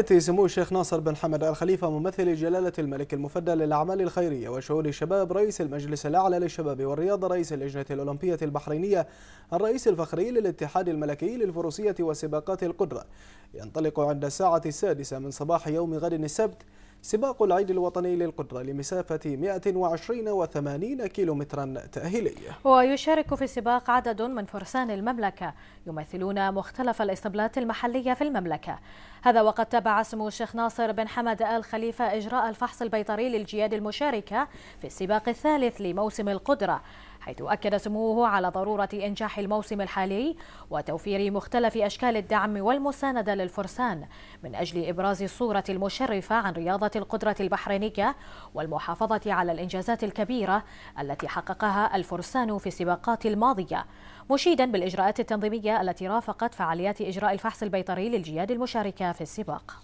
بتحدث سمو الشيخ ناصر بن حمد الخليفة ممثل جلالة الملك المفدى للأعمال الخيرية وشؤون الشباب رئيس المجلس الأعلى للشباب والرياضة رئيس اللجنة الأولمبية البحرينية الرئيس الفخري للاتحاد الملكي للفروسية وسباقات القدرة ينطلق عند الساعة السادسة من صباح يوم غد السبت سباق العيد الوطني للقدرة لمسافة 120 و80 كيلومترا تأهيلية ويشارك في السباق عدد من فرسان المملكة يمثلون مختلف الإسطبلات المحلية في المملكة هذا وقد تبع سمو الشيخ ناصر بن حمد آل خليفة إجراء الفحص البيطري للجياد المشاركة في السباق الثالث لموسم القدرة حيث أكد سموه على ضرورة إنجاح الموسم الحالي وتوفير مختلف أشكال الدعم والمساندة آل الفرسان من أجل إبراز الصورة المشرفة عن رياضة القدرة البحرينية والمحافظة على الإنجازات الكبيرة التي حققها الفرسان في السباقات الماضية مشيدا بالإجراءات التنظيمية التي رافقت فعاليات إجراء الفحص البيطري للجياد المشاركة في السباق